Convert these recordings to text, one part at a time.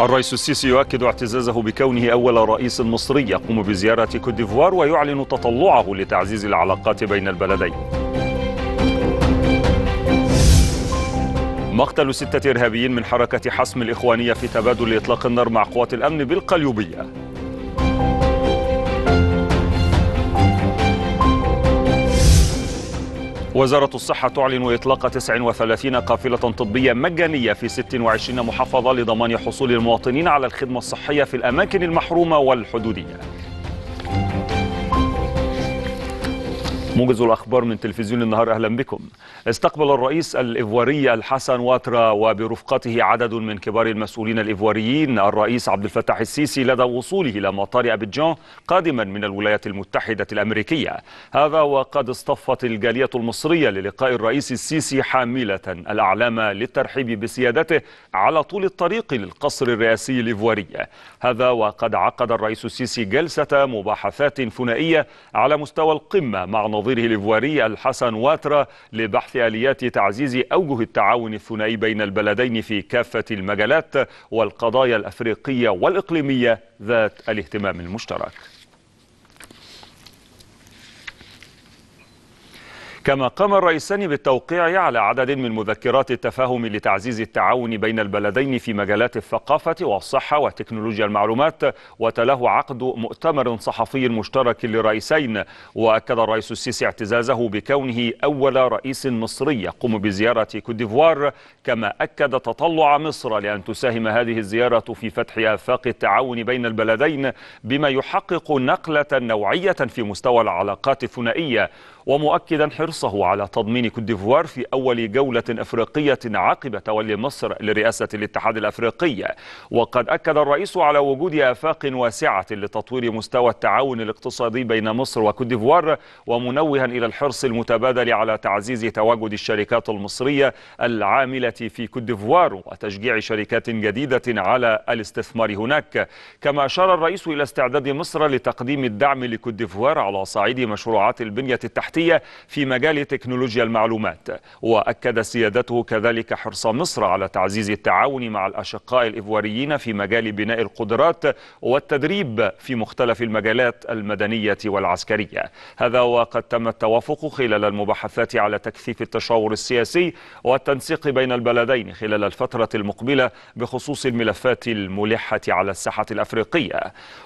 الرئيس السيسي يؤكد اعتزازه بكونه أول رئيس مصري يقوم بزيارة كوديفوار ويعلن تطلعه لتعزيز العلاقات بين البلدين مقتل ستة إرهابيين من حركة حسم الإخوانية في تبادل إطلاق النار مع قوات الأمن بالقليوبية وزارة الصحة تعلن إطلاق 39 قافلة طبية مجانية في 26 محافظة لضمان حصول المواطنين على الخدمة الصحية في الأماكن المحرومة والحدودية موجز الأخبار من تلفزيون النهار أهلا بكم استقبل الرئيس الايفواري الحسن واترا وبرفقته عدد من كبار المسؤولين الايفواريين الرئيس عبد الفتاح السيسي لدى وصوله إلى مطار أبيجان قادما من الولايات المتحدة الأمريكية هذا وقد اصطفت الجالية المصرية للقاء الرئيس السيسي حاملة الأعلام للترحيب بسيادته على طول الطريق للقصر الرئاسي الايفواري هذا وقد عقد الرئيس السيسي جلسة مباحثات ثنائية على مستوى القمة مع نظير نظيره الإفواري الحسن واترا لبحث آليات تعزيز أوجه التعاون الثنائي بين البلدين في كافة المجالات والقضايا الأفريقية والإقليمية ذات الاهتمام المشترك كما قام الرئيسان بالتوقيع على عدد من مذكرات التفاهم لتعزيز التعاون بين البلدين في مجالات الثقافة والصحة وتكنولوجيا المعلومات وتلاه عقد مؤتمر صحفي مشترك للرئيسين وأكد الرئيس السيسي اعتزازه بكونه أول رئيس مصري يقوم بزيارة ديفوار كما أكد تطلع مصر لأن تساهم هذه الزيارة في فتح آفاق التعاون بين البلدين بما يحقق نقلة نوعية في مستوى العلاقات الثنائية ومؤكدا حرصه على تضمين كوديفوار في أول جولة أفريقية عقب تولي مصر لرئاسة الاتحاد الأفريقي وقد أكد الرئيس على وجود آفاق واسعة لتطوير مستوى التعاون الاقتصادي بين مصر وكوديفوار ومنوها إلى الحرص المتبادل على تعزيز تواجد الشركات المصرية العاملة في كوديفوار وتشجيع شركات جديدة على الاستثمار هناك كما أشار الرئيس إلى استعداد مصر لتقديم الدعم لكوديفوار على صعيد مشروعات البنية التحتية الذاتية في مجال تكنولوجيا المعلومات وأكد سيادته كذلك حرص مصر على تعزيز التعاون مع الأشقاء الإفواريين في مجال بناء القدرات والتدريب في مختلف المجالات المدنية والعسكرية هذا وقد تم التوافق خلال المباحثات على تكثيف التشاور السياسي والتنسيق بين البلدين خلال الفترة المقبلة بخصوص الملفات الملحة على الساحة الأفريقية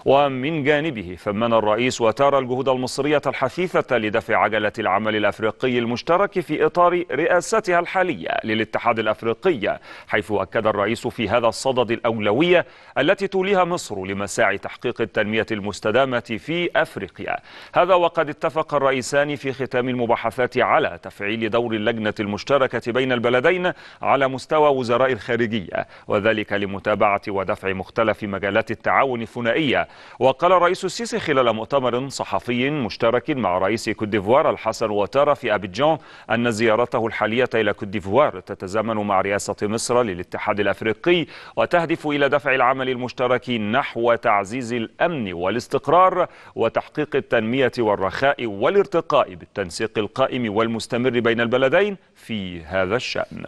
ومن جانبه ثمن الرئيس وتار الجهود المصرية الحثيثة لدفع عجلة وكالة العمل الأفريقي المشترك في إطار رئاستها الحالية للاتحاد الأفريقي حيث أكد الرئيس في هذا الصدد الأولوية التي توليها مصر لمساعي تحقيق التنمية المستدامة في أفريقيا هذا وقد اتفق الرئيسان في ختام المباحثات على تفعيل دور اللجنة المشتركة بين البلدين على مستوى وزراء الخارجية وذلك لمتابعة ودفع مختلف مجالات التعاون الثنائية وقال الرئيس السيسي خلال مؤتمر صحفي مشترك مع رئيس كوت ديفوار الحسن وترى في أبيجان أن زيارته الحالية إلى كوت ديفوار تتزامن مع رئاسة مصر للاتحاد الأفريقي وتهدف إلى دفع العمل المشترك نحو تعزيز الأمن والاستقرار وتحقيق التنمية والرخاء والارتقاء بالتنسيق القائم والمستمر بين البلدين في هذا الشأن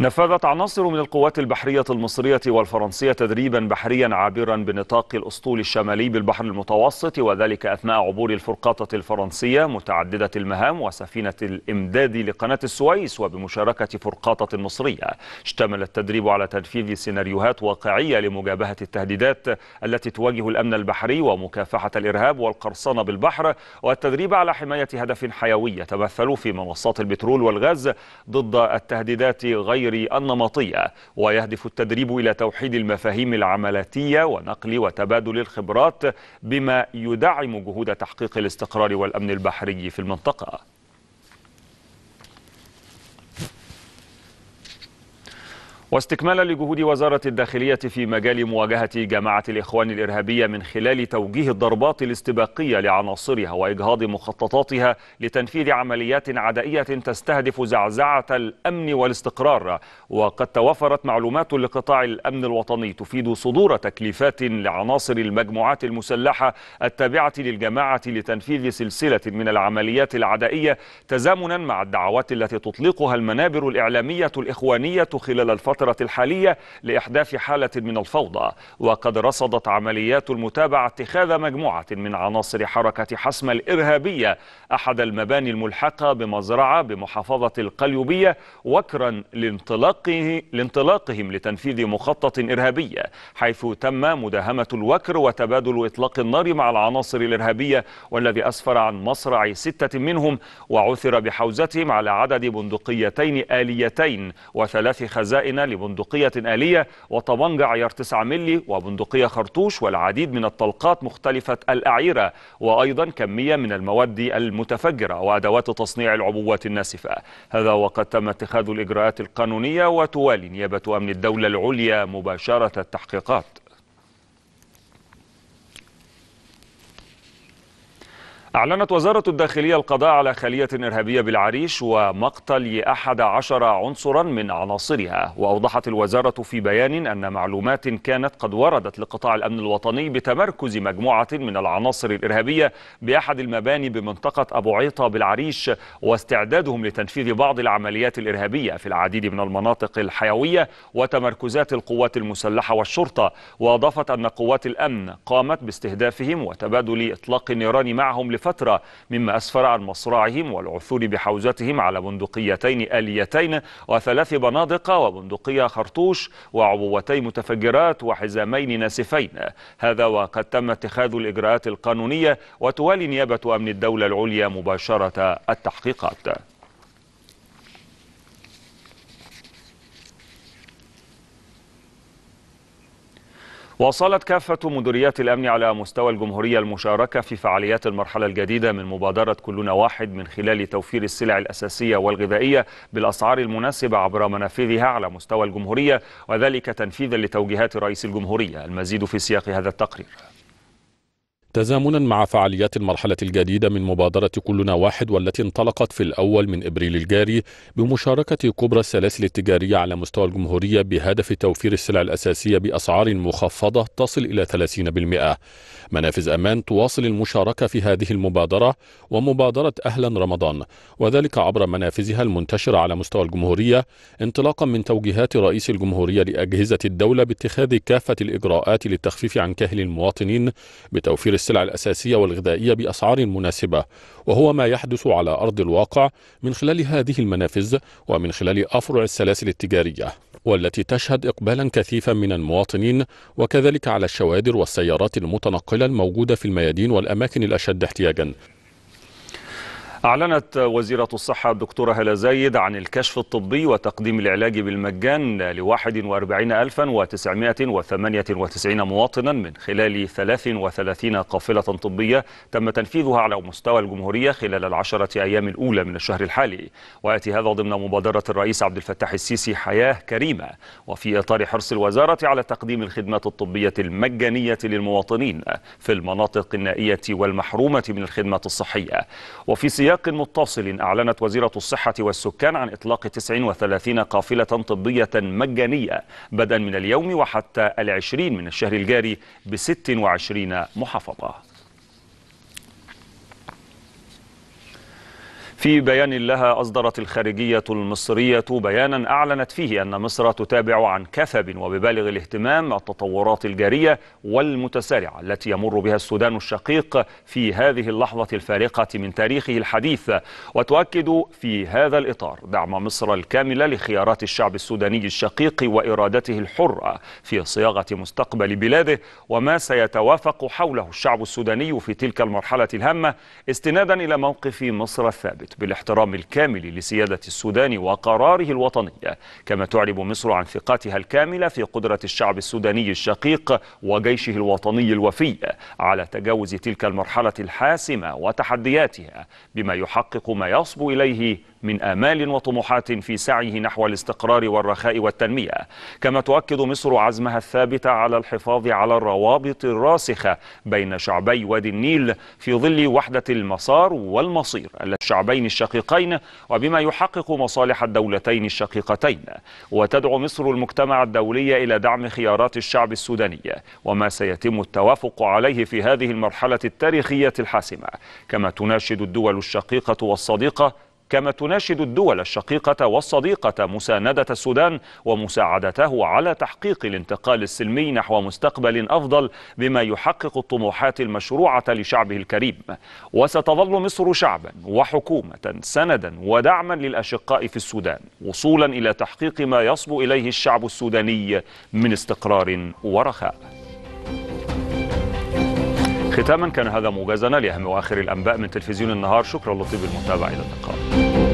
نفذت عناصر من القوات البحرية المصرية والفرنسية تدريبا بحريا عابرا بنطاق الأسطول الشمالي بالبحر المتوسط وذلك أثناء عبور الفرقاطة الفرنسية متعددة المهام وسفينة الإمداد لقناة السويس وبمشاركة فرقاطة مصرية اشتمل التدريب على تنفيذ سيناريوهات واقعية لمجابهة التهديدات التي تواجه الأمن البحري ومكافحة الإرهاب والقرصنة بالبحر والتدريب على حماية هدف حيوي يتمثل في منصات البترول والغاز ضد التهديدات غير غير النمطية ويهدف التدريب إلى توحيد المفاهيم العملاتية ونقل وتبادل الخبرات بما يدعم جهود تحقيق الاستقرار والأمن البحري في المنطقة واستكمالا لجهود وزارة الداخلية في مجال مواجهة جماعة الإخوان الإرهابية من خلال توجيه الضربات الاستباقية لعناصرها وإجهاض مخططاتها لتنفيذ عمليات عدائية تستهدف زعزعة الأمن والاستقرار وقد توفرت معلومات لقطاع الأمن الوطني تفيد صدور تكليفات لعناصر المجموعات المسلحة التابعة للجماعة لتنفيذ سلسلة من العمليات العدائية تزامنا مع الدعوات التي تطلقها المنابر الإعلامية الإخوانية خلال الفترة الفترة الحالية لإحداث حالة من الفوضى وقد رصدت عمليات المتابعة اتخاذ مجموعة من عناصر حركة حسم الإرهابية أحد المباني الملحقة بمزرعة بمحافظة القليوبية وكرا لانطلاقه لانطلاقهم لتنفيذ مخطط إرهابي حيث تم مداهمة الوكر وتبادل إطلاق النار مع العناصر الإرهابية والذي أسفر عن مصرع ستة منهم وعثر بحوزتهم على عدد بندقيتين آليتين وثلاث خزائن لبندقية آلية وطبنجة عيار 9 ملي وبندقية خرطوش والعديد من الطلقات مختلفة الأعيرة وأيضا كمية من المواد المتفجرة وأدوات تصنيع العبوات الناسفة هذا وقد تم اتخاذ الإجراءات القانونية وتوالي نيابة أمن الدولة العليا مباشرة التحقيقات أعلنت وزارة الداخلية القضاء على خلية إرهابية بالعريش ومقتل أحد عشر عنصرا من عناصرها وأوضحت الوزارة في بيان أن معلومات كانت قد وردت لقطاع الأمن الوطني بتمركز مجموعة من العناصر الإرهابية بأحد المباني بمنطقة أبو عيطة بالعريش واستعدادهم لتنفيذ بعض العمليات الإرهابية في العديد من المناطق الحيوية وتمركزات القوات المسلحة والشرطة وأضافت أن قوات الأمن قامت باستهدافهم وتبادل إطلاق النيران معهم فترة مما أسفر عن مصرعهم والعثور بحوزتهم على بندقيتين آليتين وثلاث بنادق وبندقية خرطوش وعبوتي متفجرات وحزامين ناسفين هذا وقد تم اتخاذ الإجراءات القانونية وتوالي نيابة أمن الدولة العليا مباشرة التحقيقات واصلت كافة مديريات الأمن على مستوى الجمهورية المشاركة في فعاليات المرحلة الجديدة من مبادرة كلنا واحد من خلال توفير السلع الأساسية والغذائية بالأسعار المناسبة عبر منافذها على مستوى الجمهورية وذلك تنفيذا لتوجيهات رئيس الجمهورية المزيد في سياق هذا التقرير تزامنا مع فعاليات المرحلة الجديدة من مبادرة كلنا واحد والتي انطلقت في الأول من إبريل الجاري بمشاركة كبرى السلاسل التجارية على مستوى الجمهورية بهدف توفير السلع الأساسية بأسعار مخفضة تصل إلى 30% منافذ أمان تواصل المشاركة في هذه المبادرة ومبادرة أهلا رمضان وذلك عبر منافذها المنتشرة على مستوى الجمهورية انطلاقا من توجيهات رئيس الجمهورية لأجهزة الدولة باتخاذ كافة الإجراءات للتخفيف عن كاهل المواطنين بتوفير للسلع الأساسية والغذائية بأسعار مناسبة وهو ما يحدث على أرض الواقع من خلال هذه المنافذ ومن خلال أفرع السلاسل التجارية والتي تشهد إقبالا كثيفا من المواطنين وكذلك على الشوادر والسيارات المتنقلة الموجودة في الميادين والأماكن الأشد احتياجا أعلنت وزيرة الصحة الدكتورة هلا زايد عن الكشف الطبي وتقديم العلاج بالمجان ل 41998 مواطنا من خلال 33 قافلة طبية تم تنفيذها على مستوى الجمهورية خلال العشرة أيام الأولى من الشهر الحالي ويأتي هذا ضمن مبادرة الرئيس عبد الفتاح السيسي حياة كريمة وفي إطار حرص الوزارة على تقديم الخدمات الطبية المجانية للمواطنين في المناطق النائية والمحرومة من الخدمات الصحية وفي سياق سياق متصل أعلنت وزيرة الصحة والسكان عن إطلاق 39 قافلة طبية مجانية بدءا من اليوم وحتى العشرين من الشهر الجاري ب 26 محافظة في بيان لها أصدرت الخارجية المصرية بيانا أعلنت فيه أن مصر تتابع عن كثب وببالغ الاهتمام التطورات الجارية والمتسارعة التي يمر بها السودان الشقيق في هذه اللحظة الفارقة من تاريخه الحديث وتؤكد في هذا الإطار دعم مصر الكاملة لخيارات الشعب السوداني الشقيق وإرادته الحرة في صياغة مستقبل بلاده وما سيتوافق حوله الشعب السوداني في تلك المرحلة الهامة استنادا إلى موقف مصر الثابت ترتبط بالاحترام الكامل لسيادة السودان وقراره الوطني كما تعرب مصر عن ثقتها الكاملة في قدرة الشعب السوداني الشقيق وجيشه الوطني الوفي على تجاوز تلك المرحلة الحاسمة وتحدياتها بما يحقق ما يصبو إليه من آمال وطموحات في سعيه نحو الاستقرار والرخاء والتنمية كما تؤكد مصر عزمها الثابت على الحفاظ على الروابط الراسخة بين شعبي وادي النيل في ظل وحدة المسار والمصير الشعبين الشقيقين وبما يحقق مصالح الدولتين الشقيقتين وتدعو مصر المجتمع الدولي إلى دعم خيارات الشعب السوداني وما سيتم التوافق عليه في هذه المرحلة التاريخية الحاسمة كما تناشد الدول الشقيقة والصديقة كما تناشد الدول الشقيقة والصديقة مساندة السودان ومساعدته على تحقيق الانتقال السلمي نحو مستقبل أفضل بما يحقق الطموحات المشروعة لشعبه الكريم وستظل مصر شعبا وحكومة سندا ودعما للأشقاء في السودان وصولا إلى تحقيق ما يصبو إليه الشعب السوداني من استقرار ورخاء ختاما كان هذا موجزنا لأهم وآخر الأنباء من تلفزيون النهار شكرا لطيب المتابعة إلى اللقاء